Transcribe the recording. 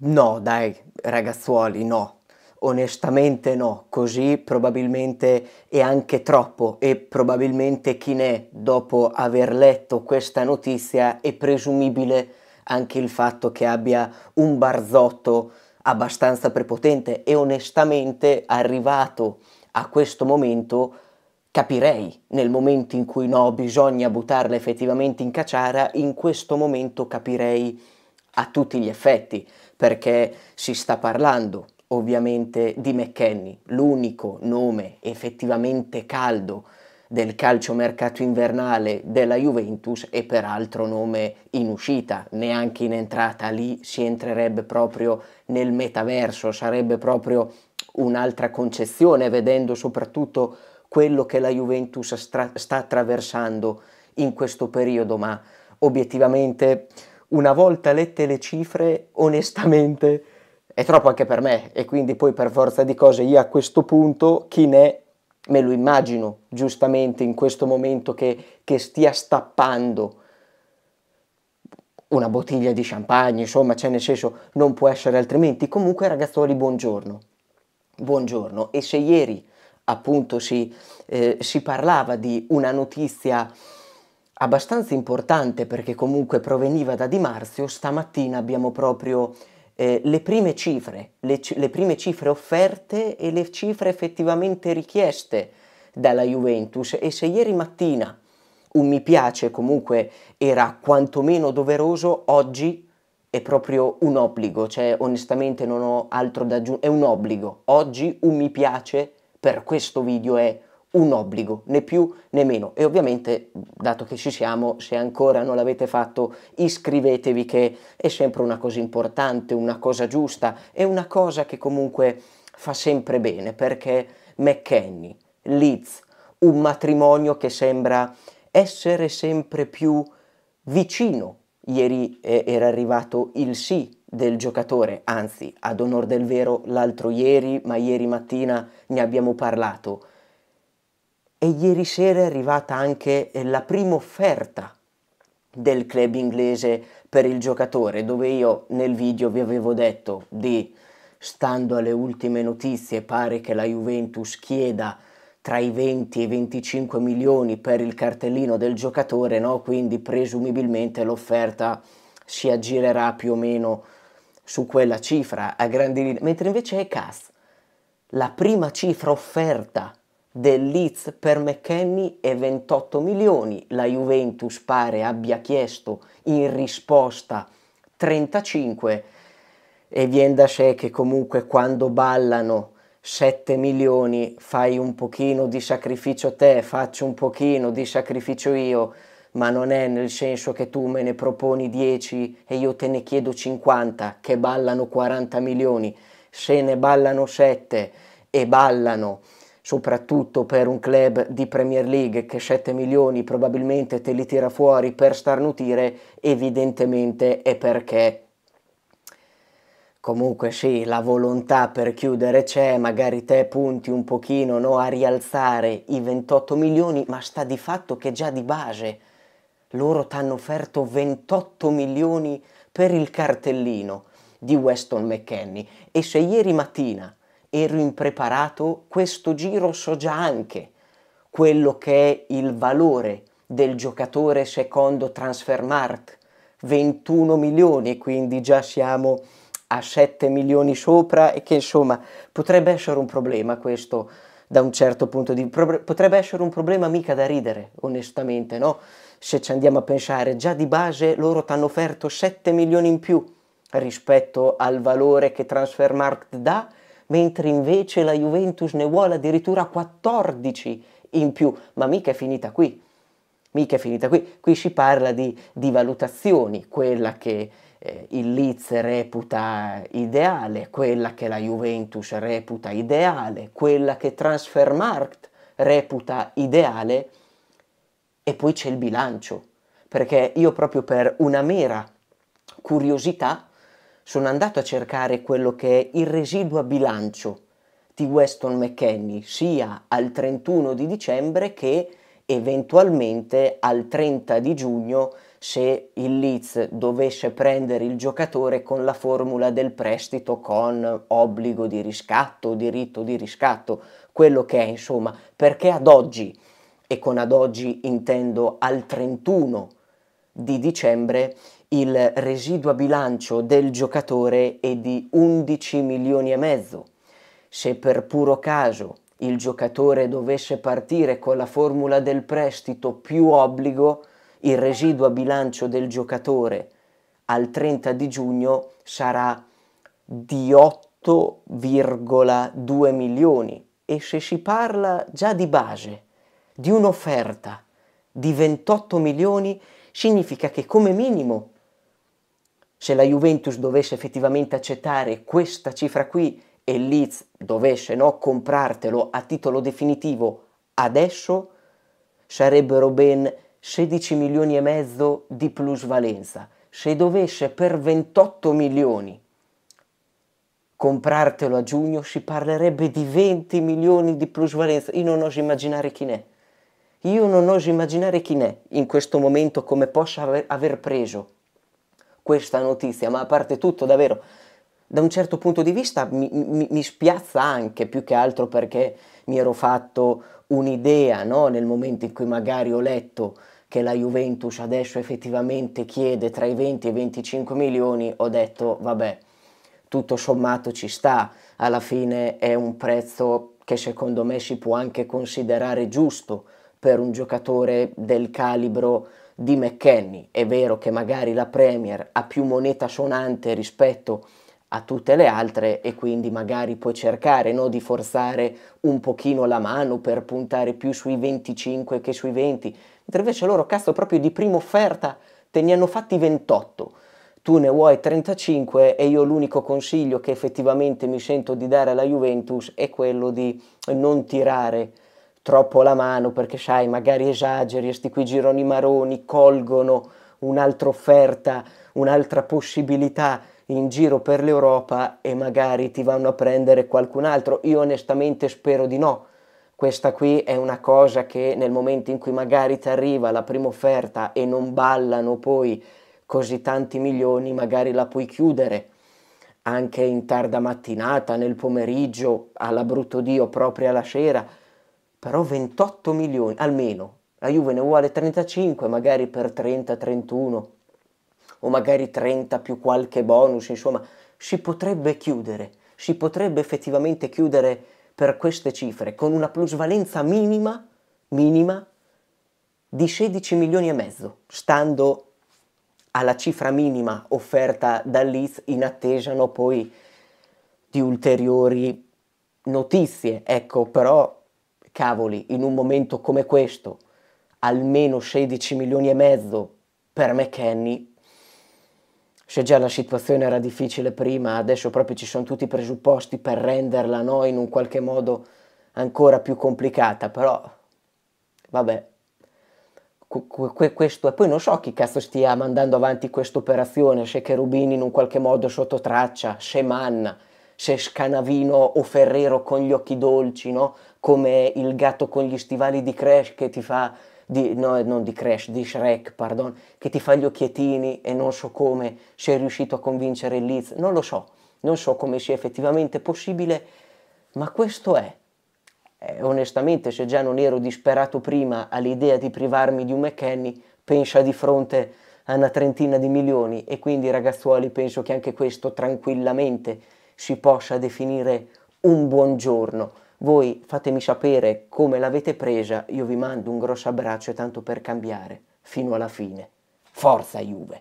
No, dai, ragazzuoli, no. Onestamente no, così probabilmente è anche troppo e probabilmente chi ne è, dopo aver letto questa notizia, è presumibile anche il fatto che abbia un barzotto abbastanza prepotente e onestamente arrivato a questo momento capirei nel momento in cui no bisogna buttarla effettivamente in cacciara in questo momento capirei a tutti gli effetti perché si sta parlando ovviamente di McKenny, l'unico nome effettivamente caldo del calciomercato invernale della Juventus e peraltro nome in uscita, neanche in entrata, lì si entrerebbe proprio nel metaverso, sarebbe proprio un'altra concezione vedendo soprattutto quello che la Juventus sta attraversando in questo periodo, ma obiettivamente una volta lette le cifre, onestamente è troppo anche per me e quindi poi per forza di cose io a questo punto chi ne è, me lo immagino giustamente in questo momento che, che stia stappando una bottiglia di champagne, insomma, cioè nel senso non può essere altrimenti. Comunque ragazzuoli, buongiorno. Buongiorno. E se ieri appunto si, eh, si parlava di una notizia abbastanza importante perché comunque proveniva da Di Marzio, stamattina abbiamo proprio eh, le prime cifre, le, le prime cifre offerte e le cifre effettivamente richieste dalla Juventus e se ieri mattina un mi piace comunque era quantomeno doveroso, oggi è proprio un obbligo, cioè onestamente non ho altro da aggiungere, è un obbligo. Oggi un mi piace per questo video è un obbligo, né più né meno. E ovviamente, dato che ci siamo, se ancora non l'avete fatto, iscrivetevi che è sempre una cosa importante, una cosa giusta, è una cosa che comunque fa sempre bene, perché McKenny, Liz, un matrimonio che sembra essere sempre più vicino. Ieri eh, era arrivato il sì del giocatore, anzi, ad onor del vero, l'altro ieri, ma ieri mattina ne abbiamo parlato e ieri sera è arrivata anche eh, la prima offerta del club inglese per il giocatore, dove io nel video vi avevo detto di, stando alle ultime notizie, pare che la Juventus chieda tra i 20 e i 25 milioni per il cartellino del giocatore, no? quindi presumibilmente l'offerta si aggirerà più o meno su quella cifra a grandi linee, mentre invece è Cas, la prima cifra offerta del Leeds per McKenny e 28 milioni, la Juventus pare abbia chiesto in risposta 35 e vien da sé che comunque quando ballano 7 milioni fai un pochino di sacrificio te, faccio un pochino di sacrificio io, ma non è nel senso che tu me ne proponi 10 e io te ne chiedo 50 che ballano 40 milioni, se ne ballano 7 e ballano soprattutto per un club di Premier League che 7 milioni probabilmente te li tira fuori per starnutire, evidentemente è perché comunque sì, la volontà per chiudere c'è, magari te punti un pochino no, a rialzare i 28 milioni, ma sta di fatto che già di base loro ti hanno offerto 28 milioni per il cartellino di Weston McKenney e se ieri mattina ero impreparato, questo giro so già anche quello che è il valore del giocatore secondo Transfermarkt, 21 milioni, quindi già siamo a 7 milioni sopra e che insomma potrebbe essere un problema questo da un certo punto di vista, potrebbe essere un problema mica da ridere onestamente, no? Se ci andiamo a pensare, già di base loro ti hanno offerto 7 milioni in più rispetto al valore che Transfermarkt dà mentre invece la Juventus ne vuole addirittura 14 in più, ma mica è finita qui, mica è finita qui, qui si parla di, di valutazioni, quella che eh, il Leeds reputa ideale, quella che la Juventus reputa ideale, quella che Transfermarkt reputa ideale e poi c'è il bilancio, perché io proprio per una mera curiosità sono andato a cercare quello che è il residuo a bilancio di Weston McKenney sia al 31 di dicembre che eventualmente al 30 di giugno se il Leeds dovesse prendere il giocatore con la formula del prestito con obbligo di riscatto, diritto di riscatto, quello che è insomma, perché ad oggi, e con ad oggi intendo al 31 di dicembre, il residuo a bilancio del giocatore è di 11 milioni e mezzo. Se per puro caso il giocatore dovesse partire con la formula del prestito più obbligo, il residuo a bilancio del giocatore al 30 di giugno sarà di 8,2 milioni e se si parla già di base, di un'offerta di 28 milioni, significa che come minimo se la Juventus dovesse effettivamente accettare questa cifra qui e Leeds dovesse no, comprartelo a titolo definitivo adesso, sarebbero ben 16 milioni e mezzo di plusvalenza. Se dovesse per 28 milioni comprartelo a giugno si parlerebbe di 20 milioni di plusvalenza. Io non oso immaginare chi ne è. Io non oso immaginare chi ne è in questo momento come possa aver preso questa notizia, ma a parte tutto davvero, da un certo punto di vista mi, mi, mi spiazza anche più che altro perché mi ero fatto un'idea no? nel momento in cui magari ho letto che la Juventus adesso effettivamente chiede tra i 20 e i 25 milioni, ho detto vabbè, tutto sommato ci sta, alla fine è un prezzo che secondo me si può anche considerare giusto per un giocatore del calibro di McKenney. È vero che magari la Premier ha più moneta suonante rispetto a tutte le altre e quindi magari puoi cercare no, di forzare un pochino la mano per puntare più sui 25 che sui 20, mentre invece loro cazzo proprio di prima offerta te ne hanno fatti 28, tu ne vuoi 35 e io l'unico consiglio che effettivamente mi sento di dare alla Juventus è quello di non tirare troppo la mano perché sai, magari esageri, questi qui gironi maroni colgono un'altra offerta, un'altra possibilità in giro per l'Europa e magari ti vanno a prendere qualcun altro. Io onestamente spero di no. Questa qui è una cosa che nel momento in cui magari ti arriva la prima offerta e non ballano poi così tanti milioni, magari la puoi chiudere anche in tarda mattinata, nel pomeriggio, alla brutto Dio, proprio alla sera però 28 milioni almeno, la Juve ne vuole 35 magari per 30-31 o magari 30 più qualche bonus, insomma si potrebbe chiudere, si potrebbe effettivamente chiudere per queste cifre con una plusvalenza minima, minima di 16 milioni e mezzo, stando alla cifra minima offerta dall'IS in attesa no, poi di ulteriori notizie. Ecco, però cavoli, in un momento come questo, almeno 16 milioni e mezzo per McKenny, se già la situazione era difficile prima, adesso proprio ci sono tutti i presupposti per renderla no, in un qualche modo ancora più complicata, però vabbè, questo e Poi non so chi cazzo stia mandando avanti questa operazione, se Cherubini in un qualche modo sotto traccia, se Manna, se Scanavino o Ferrero con gli occhi dolci, no? come il gatto con gli stivali di Crash che ti fa di, no, non di Crash, di Shrek, pardon, che ti fa gli occhietini e non so come sei riuscito a convincere Liz, non lo so, non so come sia effettivamente possibile, ma questo è. Eh, onestamente, se già non ero disperato prima all'idea di privarmi di un McKenny, pensa di fronte a una trentina di milioni e quindi ragazzuoli penso che anche questo tranquillamente si possa definire un buongiorno. Voi fatemi sapere come l'avete presa, io vi mando un grosso abbraccio tanto per cambiare, fino alla fine. Forza Juve!